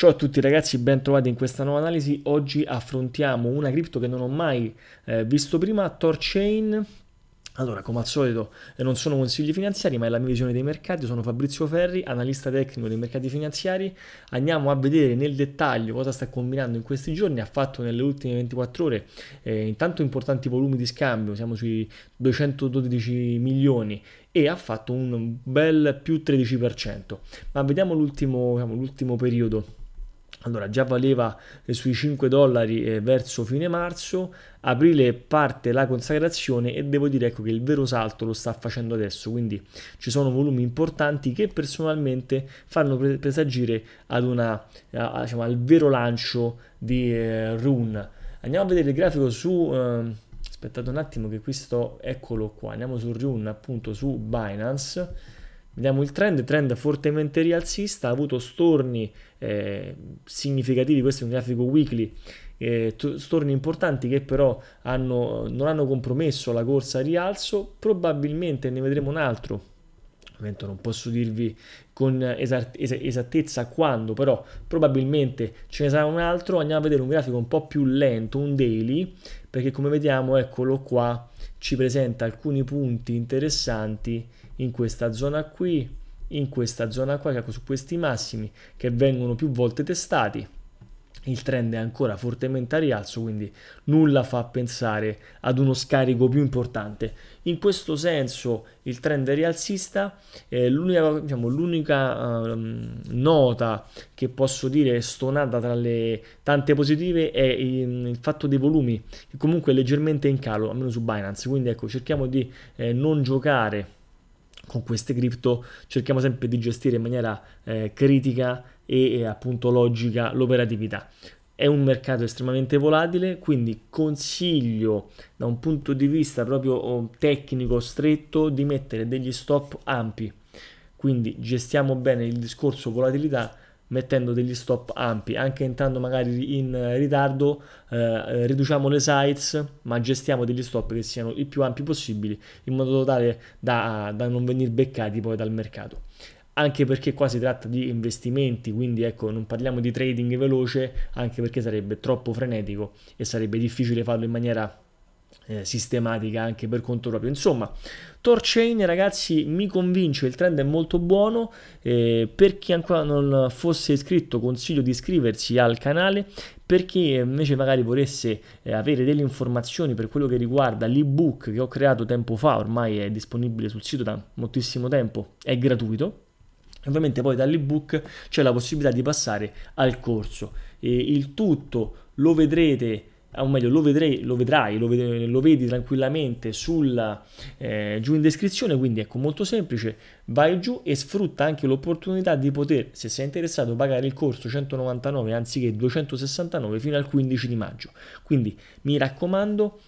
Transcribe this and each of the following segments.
Ciao a tutti ragazzi, ben trovati in questa nuova analisi. Oggi affrontiamo una cripto che non ho mai eh, visto prima, Torchain. Allora, come al solito, eh, non sono consigli finanziari, ma è la mia visione dei mercati. Sono Fabrizio Ferri, analista tecnico dei mercati finanziari. Andiamo a vedere nel dettaglio cosa sta combinando in questi giorni. Ha fatto nelle ultime 24 ore eh, intanto importanti volumi di scambio, siamo sui 212 milioni e ha fatto un bel più 13%. Ma vediamo l'ultimo, diciamo, l'ultimo periodo allora, già valeva sui 5 dollari eh, verso fine marzo, aprile parte la consacrazione e devo dire ecco che il vero salto lo sta facendo adesso, quindi ci sono volumi importanti che personalmente fanno presagire ad una, a, diciamo, al vero lancio di eh, Rune. Andiamo a vedere il grafico su... Eh, aspettate un attimo che qui sto, eccolo qua, andiamo su Rune appunto su Binance Vediamo il trend, trend fortemente rialzista, ha avuto storni eh, significativi, questo è un grafico weekly, eh, storni importanti che però hanno, non hanno compromesso la corsa a rialzo, probabilmente ne vedremo un altro, ovviamente non posso dirvi con esattezza quando, però probabilmente ce ne sarà un altro, andiamo a vedere un grafico un po' più lento, un daily, perché come vediamo, eccolo qua, ci presenta alcuni punti interessanti in questa zona qui, in questa zona qua, cioè su questi massimi che vengono più volte testati. Il trend è ancora fortemente a rialzo, quindi nulla fa pensare ad uno scarico più importante. In questo senso il trend è rialzista, eh, l'unica, diciamo, um, nota che posso dire stonata tra le tante positive è il, il, fatto dei volumi, che comunque è leggermente in calo, almeno su Binance, quindi ecco cerchiamo di eh, non giocare con queste cripto cerchiamo sempre di gestire in maniera eh, critica e, e appunto logica l'operatività. È un mercato estremamente volatile, quindi consiglio da un punto di vista proprio oh, tecnico stretto di mettere degli stop ampi. Quindi gestiamo bene il discorso volatilità mettendo degli stop ampi, anche entrando magari in ritardo, eh, riduciamo le sites, ma gestiamo degli stop che siano i più ampi possibili, in modo tale da, da non venire beccati poi dal mercato anche perché qua si tratta di investimenti, quindi ecco, non parliamo di trading veloce, anche perché sarebbe troppo frenetico e sarebbe difficile farlo in maniera eh, sistematica anche per conto proprio. Insomma, Torchain ragazzi mi convince, il trend è molto buono, eh, per chi ancora non fosse iscritto consiglio di iscriversi al canale, per chi invece magari volesse eh, avere delle informazioni per quello che riguarda l'ebook che ho creato tempo fa, ormai è disponibile sul sito da moltissimo tempo, è gratuito, Ovviamente poi dall'ebook c'è la possibilità di passare al corso. E il tutto lo vedrete o meglio lo, vedrei, lo vedrai, lo, ved lo, vedi tranquillamente sulla, eh, giù in descrizione, quindi ecco molto semplice, vai giù e sfrutta anche l'opportunità di poter, se sei interessato, pagare il corso 199 anziché 269 fino al 15 di maggio. Quindi mi raccomando,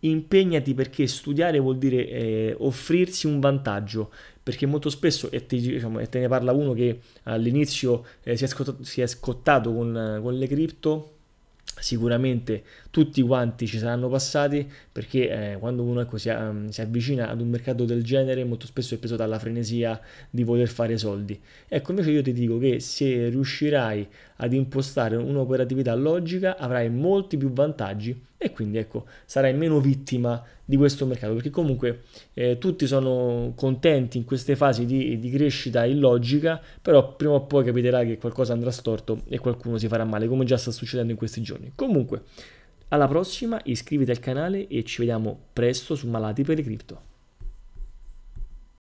impegnati perché studiare vuol dire eh, offrirsi un vantaggio, perché molto spesso, e te, diciamo, e te ne parla uno che all'inizio eh, si, si, è scottato con, con le cripto, sicuramente tutti quanti ci saranno passati perché eh, quando uno ecco, si, um, si, avvicina ad un mercato del genere molto spesso è preso dalla frenesia di voler fare soldi. Ecco invece io ti dico che se riuscirai ad impostare un'operatività logica avrai molti più vantaggi e quindi ecco sarai meno vittima di questo mercato perché comunque eh, tutti sono contenti in queste fasi di, di, crescita illogica però prima o poi capiterà che qualcosa andrà storto e qualcuno si farà male come già sta succedendo in questi giorni comunque alla prossima iscriviti al canale e ci vediamo presto su Malati per le Cripto